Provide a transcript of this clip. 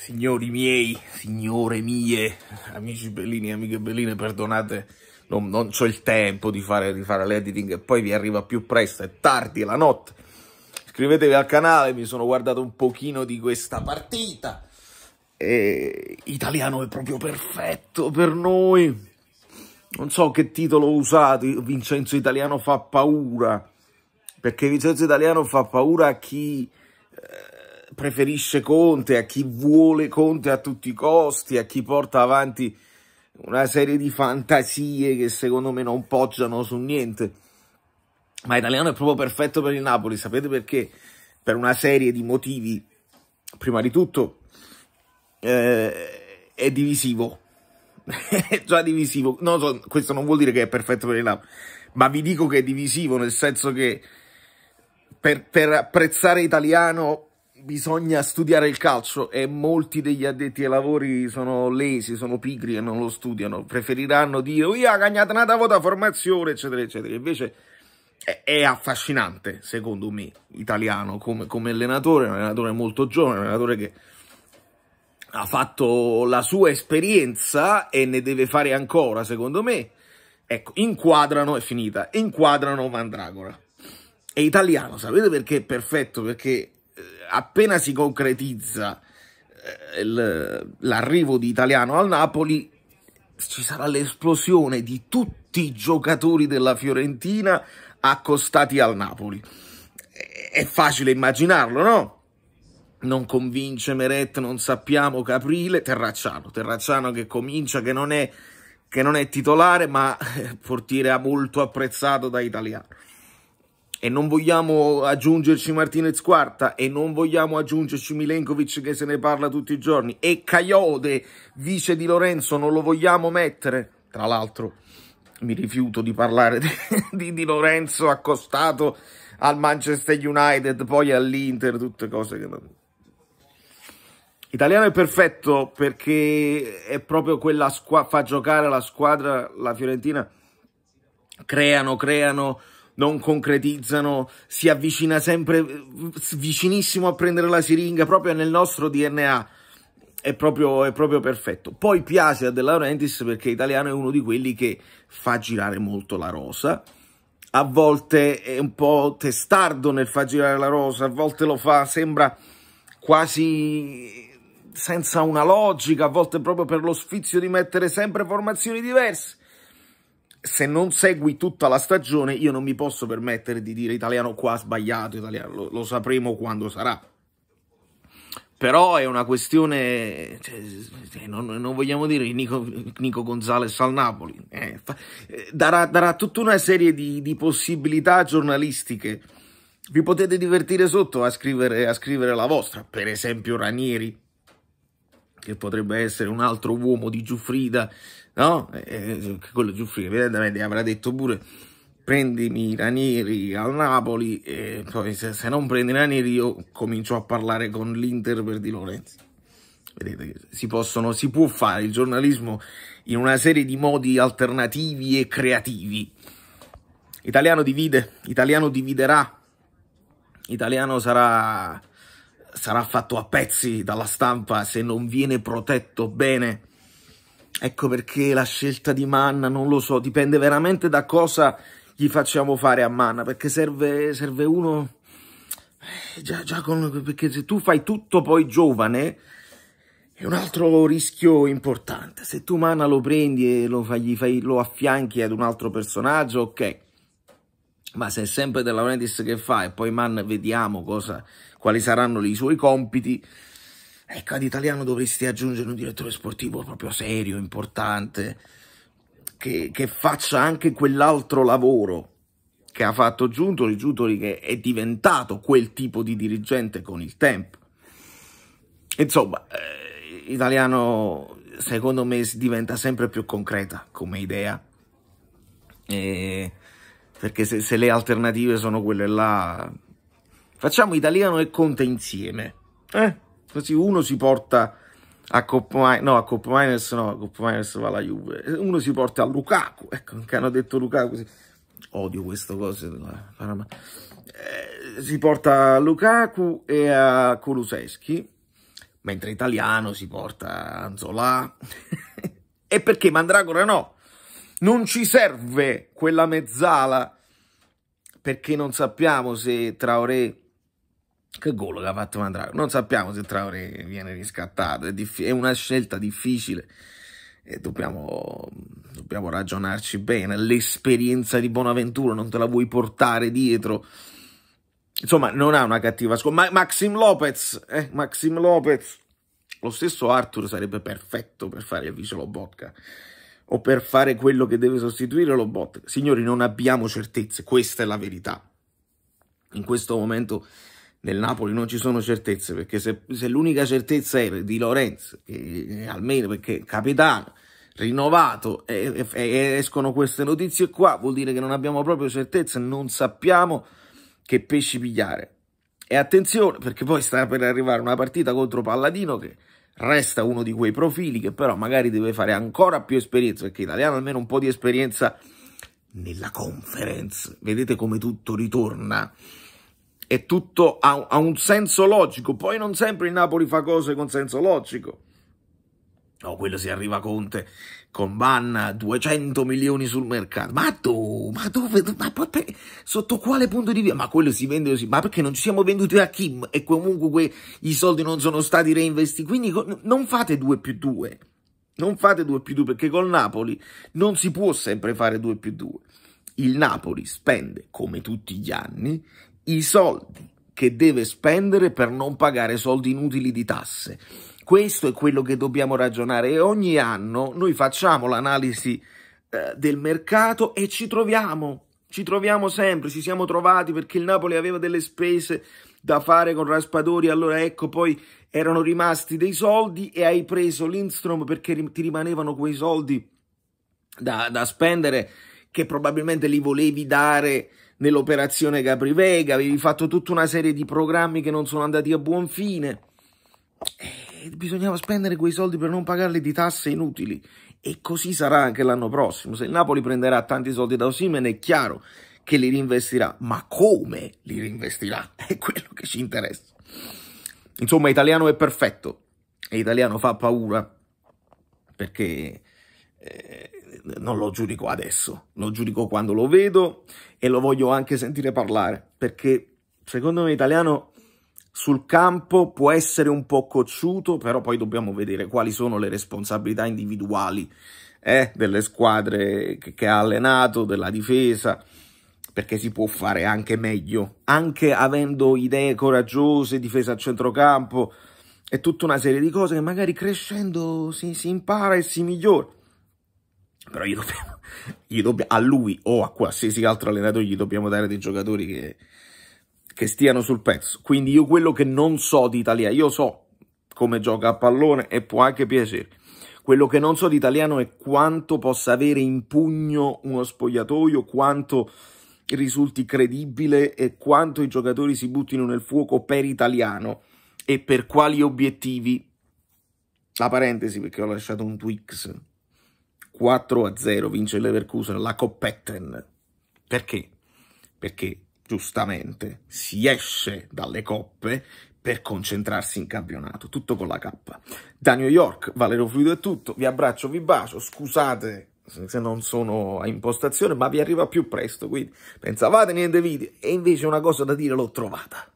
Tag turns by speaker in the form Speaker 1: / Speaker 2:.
Speaker 1: signori miei, signore mie, amici bellini e amiche belline, perdonate, non, non ho il tempo di fare, di fare l'editing e poi vi arriva più presto, è tardi, è la notte. Iscrivetevi al canale, mi sono guardato un pochino di questa partita. E... Italiano è proprio perfetto per noi. Non so che titolo usate, Vincenzo Italiano fa paura. Perché Vincenzo Italiano fa paura a chi... Eh, preferisce Conte, a chi vuole Conte a tutti i costi, a chi porta avanti una serie di fantasie che secondo me non poggiano su niente. Ma Italiano è proprio perfetto per il Napoli, sapete perché? Per una serie di motivi. Prima di tutto eh, è divisivo, è già divisivo. No, so, questo non vuol dire che è perfetto per il Napoli, ma vi dico che è divisivo nel senso che per, per apprezzare Italiano bisogna studiare il calcio e molti degli addetti ai lavori sono lesi, sono pigri e non lo studiano, preferiranno dire io ho cagnato una volta formazione eccetera eccetera, invece è, è affascinante secondo me italiano come, come allenatore, un allenatore molto giovane, un allenatore che ha fatto la sua esperienza e ne deve fare ancora secondo me, ecco inquadrano, è finita, inquadrano Mandragora. È italiano, sapete perché è perfetto? Perché appena si concretizza eh, l'arrivo di Italiano al Napoli, ci sarà l'esplosione di tutti i giocatori della Fiorentina accostati al Napoli. È facile immaginarlo, no? Non convince Meret, non sappiamo, Caprile, Terracciano. Terracciano che comincia, che non è, che non è titolare, ma portiere molto apprezzato da italiano e non vogliamo aggiungerci Martinez quarta e non vogliamo aggiungerci Milenkovic che se ne parla tutti i giorni e Caiode, vice di Lorenzo, non lo vogliamo mettere. Tra l'altro mi rifiuto di parlare di, di, di Lorenzo accostato al Manchester United, poi all'Inter, tutte cose che non... Italiano è perfetto perché è proprio quella squadra, fa giocare la squadra, la Fiorentina, creano, creano non concretizzano, si avvicina sempre vicinissimo a prendere la siringa, proprio nel nostro DNA. È proprio, è proprio perfetto. Poi piace a De Laurentiis perché italiano è uno di quelli che fa girare molto la rosa. A volte è un po' testardo nel far girare la rosa, a volte lo fa, sembra quasi senza una logica, a volte proprio per lo sfizio di mettere sempre formazioni diverse se non segui tutta la stagione, io non mi posso permettere di dire italiano qua sbagliato, italiano, lo, lo sapremo quando sarà. Però è una questione, cioè, cioè non, non, vogliamo dire Nico, Nico Gonzalez al Napoli, eh, fa, eh, darà, darà, tutta una serie di, di, possibilità giornalistiche. Vi potete divertire sotto a scrivere, a scrivere la vostra, per esempio Ranieri, che potrebbe essere un altro uomo di Giuffrida no? Eh, eh quello Giuffri evidentemente avrà detto pure prendimi Ranieri al Napoli e poi se, se non prendi Ranieri io comincio a parlare con l'Inter per Di Lorenzo. Vedete, si, possono, si può fare il giornalismo in una serie di modi alternativi e creativi. Italiano divide, italiano dividerà, italiano sarà, sarà fatto a pezzi dalla stampa se non viene protetto bene. Ecco perché la scelta di Manna, non lo so, dipende veramente da cosa gli facciamo fare a Manna, perché serve, serve uno... Eh, già, già con, perché se tu fai tutto poi giovane, è un altro rischio importante. Se tu Manna lo prendi e lo, fai, fai, lo affianchi ad un altro personaggio, ok. Ma se è sempre della Laurentiis che fa e poi Manna vediamo cosa, quali saranno i suoi compiti, Ecco, ad italiano dovresti aggiungere un direttore sportivo proprio serio, importante, che, che faccia anche quell'altro lavoro che ha fatto Giuntoli, Giuntoli che è diventato quel tipo di dirigente con il tempo. Insomma, eh, italiano secondo me diventa sempre più concreta come idea, eh, perché se, se le alternative sono quelle là, facciamo italiano e Conte insieme. Eh? Così cioè, uno si porta a Coppa no, a Coppa Miners no, a Coppa Miners va la Juve. Uno si porta a Lukaku, ecco, che hanno detto Lukaku così. Odio queste cose. Eh, eh, si porta a Lukaku e a Kuluseschi, mentre italiano si porta a Anzola. e perché Mandragora no? Non ci serve quella mezzala perché non sappiamo se Traoré che gol che ha fatto Mandrago. Non sappiamo se Traoré viene riscattato, è, è una scelta difficile e dobbiamo, dobbiamo ragionarci bene. L'esperienza di Bonaventura non te la vuoi portare dietro. Insomma, non ha una cattiva squadra. Ma Maxim Lopez, eh, Maxim Lopez, lo stesso Arthur sarebbe perfetto per fare il vice Lobotka o per fare quello che deve sostituire Lobotka. Signori, non abbiamo certezze, questa è la verità. In questo momento nel Napoli non ci sono certezze, perché se, se l'unica certezza è di Lorenzo, eh, almeno perché capitano, rinnovato e, e, e, escono queste notizie qua, vuol dire che non abbiamo proprio certezze, non sappiamo che pesci pigliare. E attenzione, perché poi sta per arrivare una partita contro Palladino che resta uno di quei profili che però magari deve fare ancora più esperienza, perché italiano almeno un po' di esperienza nella conference. Vedete come tutto ritorna è tutto ha, ha un senso logico. Poi non sempre il Napoli fa cose con senso logico. No, quello si arriva a Conte con Banna 200 milioni sul mercato. Ma tu, ma dove, ma per, sotto quale punto di vista? Ma quello si vende così, ma perché non ci siamo venduti a Kim e comunque que, i soldi non sono stati reinvestiti? Quindi non fate 2 più 2. Non fate 2 più 2 perché col Napoli non si può sempre fare 2 più 2. Il Napoli spende come tutti gli anni i soldi che deve spendere per non pagare soldi inutili di tasse. Questo è quello che dobbiamo ragionare e ogni anno noi facciamo l'analisi eh, del mercato e ci troviamo, ci troviamo sempre, ci siamo trovati perché il Napoli aveva delle spese da fare con Raspadori, allora ecco poi erano rimasti dei soldi e hai preso Lindstrom perché ti rimanevano quei soldi da, da spendere che probabilmente li volevi dare nell'operazione Caprivega, avevi fatto tutta una serie di programmi che non sono andati a buon fine. E eh, bisognava spendere quei soldi per non pagarli di tasse inutili. E così sarà anche l'anno prossimo. Se il Napoli prenderà tanti soldi da Osimen è chiaro che li reinvestirà. Ma come li reinvestirà? È quello che ci interessa. Insomma, italiano è perfetto. E italiano fa paura. Perché eh, non lo giudico adesso, lo giudico quando lo vedo e lo voglio anche sentire parlare, perché secondo me l'italiano sul campo può essere un po' cocciuto, però poi dobbiamo vedere quali sono le responsabilità individuali eh, delle squadre che, che ha allenato, della difesa perché si può fare anche meglio, anche avendo idee coraggiose, difesa a centrocampo e tutta una serie di cose che magari crescendo si, si impara e si migliora però gli dobbiamo, gli dobbiamo, a lui o a qualsiasi altro allenatore gli dobbiamo dare dei giocatori che, che stiano sul pezzo. Quindi io quello che non so di italiano, io so come gioca a pallone e può anche piacere. Quello che non so di italiano è quanto possa avere in pugno uno spogliatoio, quanto risulti credibile e quanto i giocatori si buttino nel fuoco per italiano e per quali obiettivi. La parentesi perché ho lasciato un Twix 4-0 a vince il Leverkusen, la Coppetten. Perché? Perché giustamente si esce dalle coppe per concentrarsi in campionato, tutto con la K. Da New York, Valero Fluido è tutto, vi abbraccio, vi bacio, scusate se non sono a impostazione, ma vi arriva più presto, quindi pensavate niente video e invece una cosa da dire l'ho trovata.